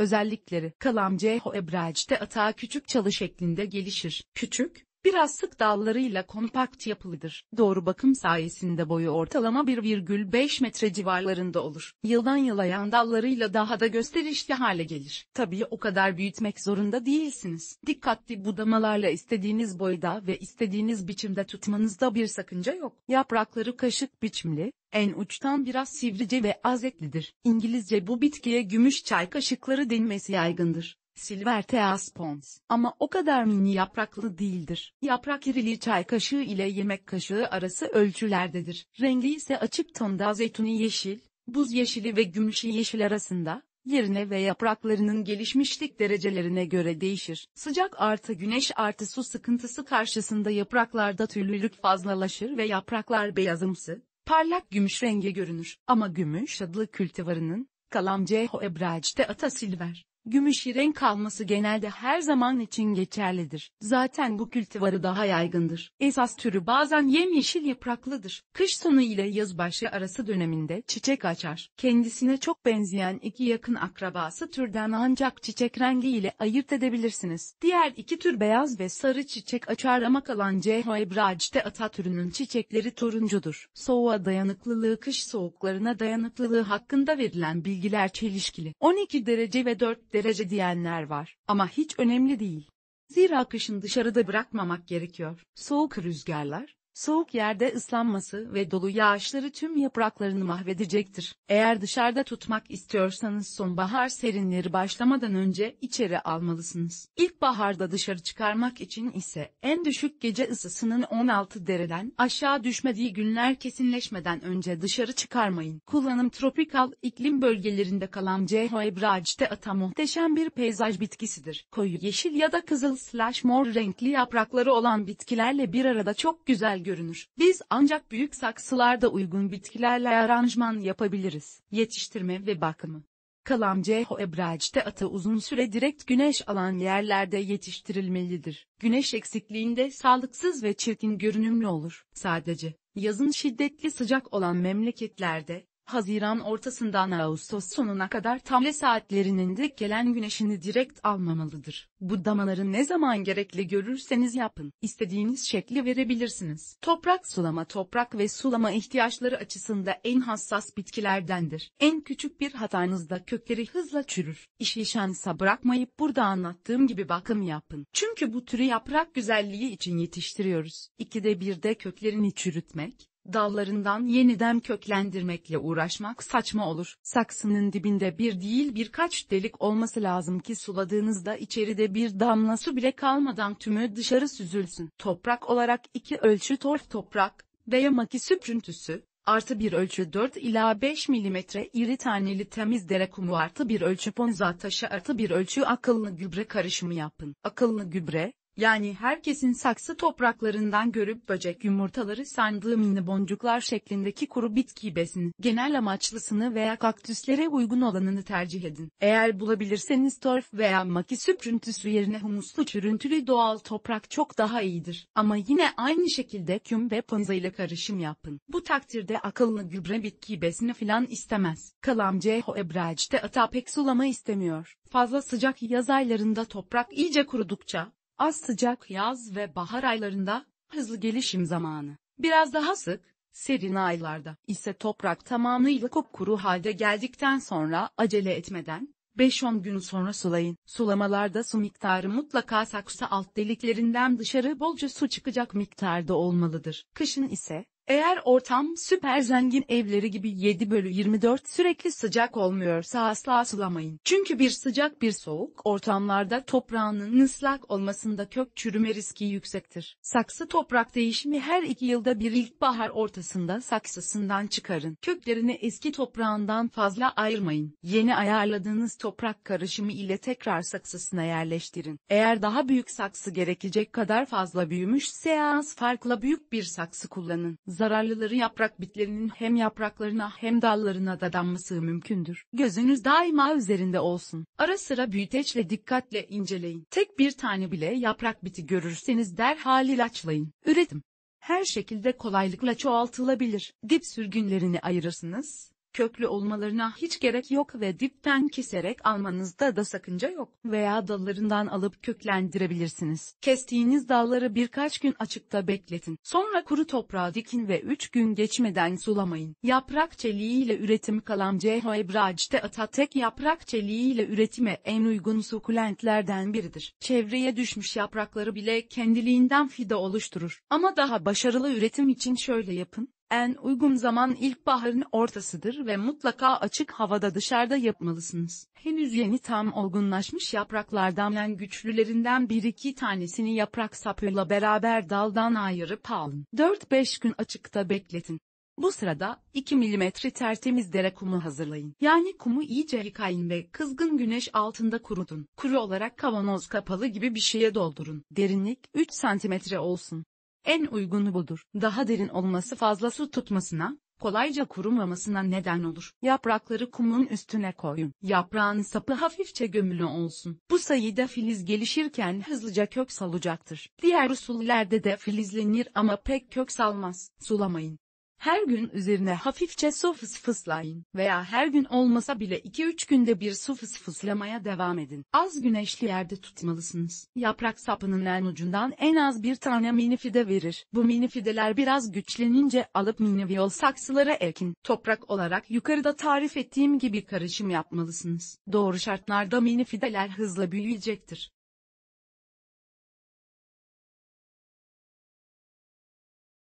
Özellikleri Kalam CH Ebraj'de atağı küçük çalı şeklinde gelişir. Küçük, biraz sık dallarıyla kompakt yapılıdır. Doğru bakım sayesinde boyu ortalama 1,5 metre civarlarında olur. Yıldan yıla yan dallarıyla daha da gösterişli hale gelir. Tabii o kadar büyütmek zorunda değilsiniz. Dikkatli budamalarla istediğiniz boyda ve istediğiniz biçimde tutmanızda bir sakınca yok. Yaprakları kaşık biçimli, en uçtan biraz sivrice ve az etlidir. İngilizce bu bitkiye gümüş çay kaşıkları denmesi yaygındır. Silver Silvertea spons ama o kadar mini yapraklı değildir. Yaprak iriliği çay kaşığı ile yemek kaşığı arası ölçülerdedir. Rengi ise açık tonda zeytuni yeşil, buz yeşili ve gümüşü yeşil arasında, yerine ve yapraklarının gelişmişlik derecelerine göre değişir. Sıcak artı güneş artı su sıkıntısı karşısında yapraklarda tüylülük fazlalaşır ve yapraklar beyazımsı, parlak gümüş renge görünür. Ama gümüş adlı kültivarının, Kalam C. Hoebraç'te ata silver Gümüşi renk kalması genelde her zaman için geçerlidir. Zaten bu kültivarı daha yaygındır. Esas türü bazen yemyeşil yapraklıdır. Kış sonu ile yaz başı arası döneminde çiçek açar. Kendisine çok benzeyen iki yakın akrabası türden ancak çiçek rengi ile ayırt edebilirsiniz. Diğer iki tür beyaz ve sarı çiçek açar ama kalan Cehoebraç'te ata türünün çiçekleri turuncudur. Soğuğa dayanıklılığı kış soğuklarına dayanıklılığı hakkında verilen bilgiler çelişkili. 12 derece ve 4 derece diyenler var ama hiç önemli değil. Zira kışın dışarıda bırakmamak gerekiyor. Soğuk rüzgarlar, Soğuk yerde ıslanması ve dolu yağışları tüm yapraklarını mahvedecektir. Eğer dışarıda tutmak istiyorsanız sonbahar serinleri başlamadan önce içeri almalısınız. İlkbaharda dışarı çıkarmak için ise en düşük gece ısısının 16 dereden aşağı düşmediği günler kesinleşmeden önce dışarı çıkarmayın. Kullanım tropikal iklim bölgelerinde kalan Cehoebraç'te ata muhteşem bir peyzaj bitkisidir. Koyu yeşil ya da kızıl slash mor renkli yaprakları olan bitkilerle bir arada çok güzel görünür. Biz ancak büyük saksılarda uygun bitkilerle aranjman yapabiliriz. Yetiştirme ve bakımı Kalan CHOEBRAC'te ata uzun süre direkt güneş alan yerlerde yetiştirilmelidir. Güneş eksikliğinde sağlıksız ve çirkin görünümlü olur. Sadece, yazın şiddetli sıcak olan memleketlerde, Haziran ortasından Ağustos sonuna kadar tamle saatlerinin dek gelen güneşini direkt almamalıdır. Bu Budamaları ne zaman gerekli görürseniz yapın. İstediğiniz şekli verebilirsiniz. Toprak sulama toprak ve sulama ihtiyaçları açısında en hassas bitkilerdendir. En küçük bir hatanızda kökleri hızla çürür. İşi şansa bırakmayıp burada anlattığım gibi bakım yapın. Çünkü bu türü yaprak güzelliği için yetiştiriyoruz. 2'de birde köklerini çürütmek, dallarından yeniden köklendirmekle uğraşmak saçma olur. Saksının dibinde bir değil birkaç delik olması lazım ki suladığınızda içeride bir damla su bile kalmadan tümü dışarı süzülsün. Toprak olarak iki ölçü torf toprak, veya maki süprüntüsü, artı bir ölçü 4 ila 5 mm iri taneli temiz dere kumu artı bir ölçü ponza taşı artı bir ölçü akıllı gübre karışımı yapın. Akıllı gübre, yani herkesin saksı topraklarından görüp böcek yumurtaları sandığı mini boncuklar şeklindeki kuru bitki besini, genel amaçlısını veya kaktüslere uygun olanını tercih edin. Eğer bulabilirseniz torf veya maki süprüntüsü yerine humuslu çürüntülü doğal toprak çok daha iyidir. Ama yine aynı şekilde küm ve panza ile karışım yapın. Bu takdirde akıllı gübre bitki besini filan istemez. Kalam C.H. ata atapek sulama istemiyor. Fazla sıcak yaz aylarında toprak iyice kurudukça, Az sıcak yaz ve bahar aylarında, hızlı gelişim zamanı. Biraz daha sık, serin aylarda ise toprak tamamıyla kopkuru halde geldikten sonra acele etmeden, 5-10 gün sonra sulayın. Sulamalarda su miktarı mutlaka saksı alt deliklerinden dışarı bolca su çıkacak miktarda olmalıdır. Kışın ise, eğer ortam süper zengin evleri gibi 7 bölü 24 sürekli sıcak olmuyorsa asla sulamayın. Çünkü bir sıcak bir soğuk ortamlarda toprağının ıslak olmasında kök çürüme riski yüksektir. Saksı toprak değişimi her iki yılda bir ilkbahar ortasında saksısından çıkarın. Köklerini eski toprağından fazla ayırmayın. Yeni ayarladığınız toprak karışımı ile tekrar saksısına yerleştirin. Eğer daha büyük saksı gerekecek kadar fazla büyümüşse az farkla büyük bir saksı kullanın zararlıları yaprak bitlerinin hem yapraklarına hem dallarına dadanması mümkündür. Gözünüz daima üzerinde olsun. Ara sıra büyüteçle dikkatle inceleyin. Tek bir tane bile yaprak biti görürseniz derhal ilaçlayın. Üretim her şekilde kolaylıkla çoğaltılabilir. Dip sürgünlerini ayırırsınız, köklü olmalarına hiç gerek yok ve dipten keserek almanızda da sakınca yok veya dallarından alıp köklendirebilirsiniz. Kestiğiniz dalları birkaç gün açıkta bekletin. Sonra kuru toprağa dikin ve 3 gün geçmeden sulamayın. Yaprak ile üretim kalan CHEBRAC'te Atatek yaprak ile üretime en uygun sukulentlerden biridir. Çevreye düşmüş yaprakları bile kendiliğinden fide oluşturur. Ama daha başarılı üretim için şöyle yapın. En uygun zaman ilkbaharın ortasıdır ve mutlaka açık havada dışarıda yapmalısınız. Henüz yeni tam olgunlaşmış yapraklardan en güçlülerinden bir iki tanesini yaprak sapıyla beraber daldan ayırıp alın. 4-5 gün açıkta bekletin. Bu sırada 2 mm tertemiz dere kumu hazırlayın. Yani kumu iyice yıkayın ve kızgın güneş altında kurutun. Kuru olarak kavanoz kapalı gibi bir şeye doldurun. Derinlik 3 cm olsun. En uygunu budur. Daha derin olması fazla su tutmasına, kolayca kurumamasına neden olur. Yaprakları kumun üstüne koyun. Yaprağın sapı hafifçe gömülü olsun. Bu sayıda filiz gelişirken hızlıca kök salacaktır. Diğer usullerde de filizlenir ama pek kök salmaz. Sulamayın. Her gün üzerine hafifçe su fısfıslayın veya her gün olmasa bile 2-3 günde bir su fısfıslamaya devam edin. Az güneşli yerde tutmalısınız. Yaprak sapının en ucundan en az bir tane mini fide verir. Bu mini fideler biraz güçlenince alıp mini viyol saksılara ekin. Toprak olarak yukarıda tarif ettiğim gibi karışım yapmalısınız. Doğru şartlarda mini fideler hızla büyüyecektir.